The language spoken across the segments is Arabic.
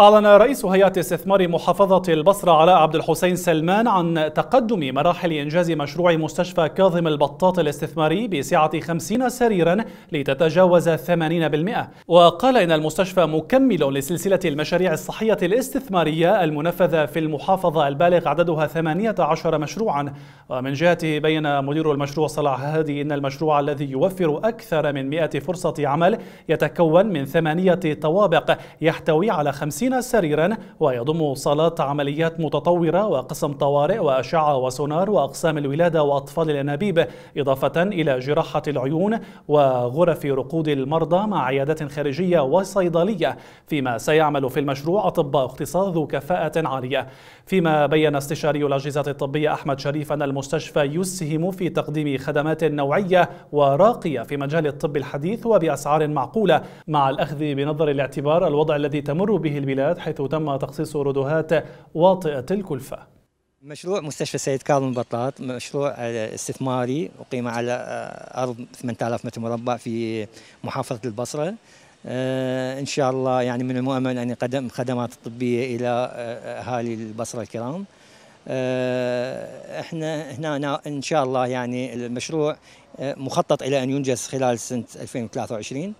أعلن رئيس هيئة استثمار محافظة البصرة علاء عبد الحسين سلمان عن تقدم مراحل إنجاز مشروع مستشفى كاظم البطاط الاستثماري بسعة 50 سريرا لتتجاوز 80% وقال إن المستشفى مكمل لسلسلة المشاريع الصحية الاستثمارية المنفذة في المحافظة البالغ عددها 18 مشروعا ومن جهته بين مدير المشروع صلاح هادي إن المشروع الذي يوفر أكثر من 100 فرصة عمل يتكون من ثمانية طوابق يحتوي على 50 50 سريرا ويضم صالات عمليات متطورة وقسم طوارئ وأشعة وسونار وأقسام الولادة وأطفال الأنابيب إضافة إلى جراحة العيون وغرف رقود المرضى مع عيادات خارجية وصيدلية فيما سيعمل في المشروع أطباء اختصاص ذو كفاءة عالية فيما بين استشاري الأجهزة الطبية أحمد شريف أن المستشفى يسهم في تقديم خدمات نوعية وراقية في مجال الطب الحديث وبأسعار معقولة مع الأخذ بنظر الاعتبار الوضع الذي تمر به البلاد البلاد حيث تم تخصيص ردهات واطئة الكلفة مشروع مستشفى سيد كاظم بطاط مشروع آه، استثماري أقيم على آه، أرض 8000 متر مربع في محافظة البصرة آه، إن شاء الله يعني من المؤمن أن يقدم خدمات طبية إلى أهالي البصرة الكرام احنا هنا ان شاء الله يعني المشروع مخطط الى ان ينجز خلال سنه 2023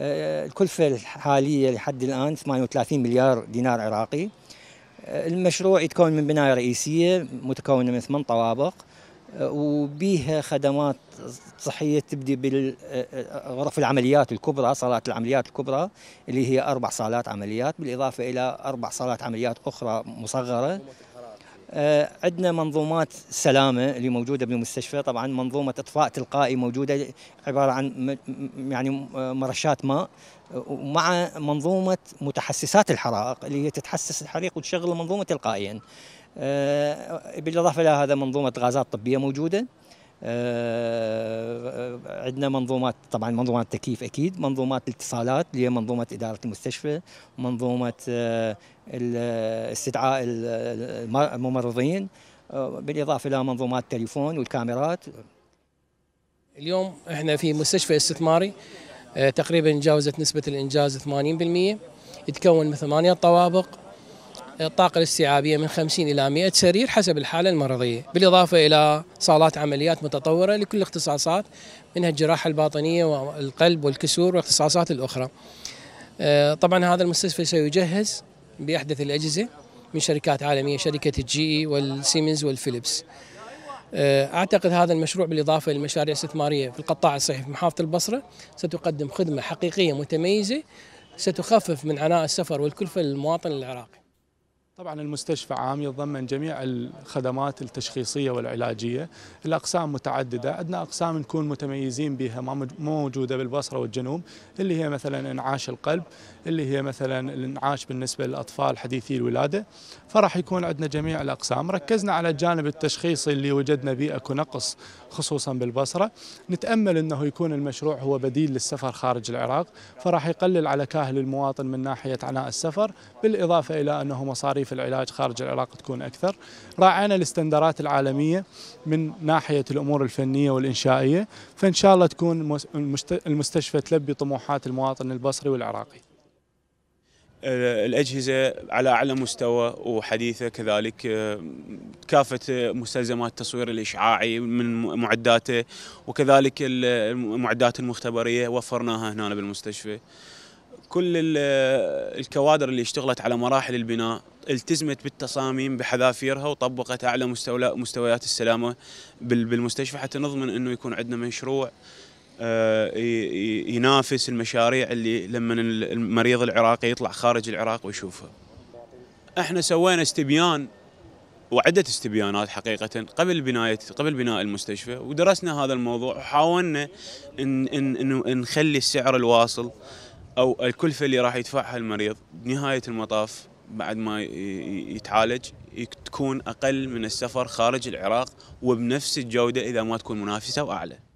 آه، الكلفة الحالية لحد الآن 38 مليار دينار عراقي آه، المشروع يتكون من بناية رئيسية متكونة من ثمان طوابق آه، وبيها خدمات صحية تبدي بالغرف العمليات الكبرى صالات العمليات الكبرى اللي هي أربع صالات عمليات بالإضافة إلى أربع صالات عمليات أخرى مصغرة آه، عندنا منظومات سلامه اللي موجوده بالمستشفى طبعا منظومه اطفاء تلقائي موجوده عباره عن يعني آه، مرشات ماء ومع منظومه متحسسات الحرائق اللي هي تتحسس الحريق وتشغل المنظومه تلقائيا آه، بالاضافه الى هذا منظومه غازات طبيه موجوده آه، عندنا منظومات طبعا منظومات تكييف اكيد منظومات الاتصالات اللي هي منظومه اداره المستشفى منظومه آه، استدعاء الممرضين آه، بالاضافه الى منظومات التليفون والكاميرات اليوم احنا في مستشفى استثماري تقريبا جاوزت نسبه الانجاز 80% يتكون من ثمانيه طوابق الطاقة الاستيعابية من 50 إلى 100 سرير حسب الحالة المرضية بالإضافة إلى صالات عمليات متطورة لكل اختصاصات منها الجراحة الباطنية والقلب والكسور والاختصاصات الأخرى آه، طبعا هذا المستشفى سيجهز بأحدث الأجهزة من شركات عالمية شركة الجي اي والسيمنز والفيليبس اعتقد هذا المشروع بالاضافه للمشاريع استثماريه في القطاع الصحي في محافظه البصره ستقدم خدمه حقيقيه متميزه ستخفف من عناء السفر والكلفه للمواطن العراقي طبعا المستشفى عام يتضمن جميع الخدمات التشخيصية والعلاجية الأقسام متعددة عندنا أقسام نكون متميزين بها ما موجودة بالبصرة والجنوب اللي هي مثلا إنعاش القلب اللي هي مثلا الإنعاش بالنسبة للأطفال حديثي الولادة فراح يكون عندنا جميع الأقسام ركزنا على الجانب التشخيصي اللي وجدنا به أكو نقص خصوصا بالبصرة نتأمل أنه يكون المشروع هو بديل للسفر خارج العراق فراح يقلل على كاهل المواطن من ناحية عناء السفر بالإضافة إلى أنه مصاريف في العلاج خارج العراق تكون أكثر راعينا الاستندارات العالمية من ناحية الأمور الفنية والإنشائية فإن شاء الله تكون المستشفى تلبي طموحات المواطن البصري والعراقي آه، الأجهزة على أعلى مستوى وحديثة كذلك آه، كافة مستلزمات التصوير الإشعاعي من معداته وكذلك المعدات المختبرية وفرناها هنا بالمستشفى كل الكوادر اللي اشتغلت على مراحل البناء التزمت بالتصاميم بحذافيرها وطبقت اعلى مستويات السلامه بالمستشفى حتى نضمن انه يكون عندنا مشروع آه، ينافس المشاريع اللي لما المريض العراقي يطلع خارج العراق ويشوفها. احنا سوينا استبيان وعده استبيانات حقيقه قبل بنايه قبل بناء المستشفى ودرسنا هذا الموضوع وحاولنا ان, إن, إن نخلي السعر الواصل او الكلفه اللي راح يدفعها المريض بنهايه المطاف بعد ما يتعالج تكون اقل من السفر خارج العراق وبنفس الجوده اذا ما تكون منافسه واعلى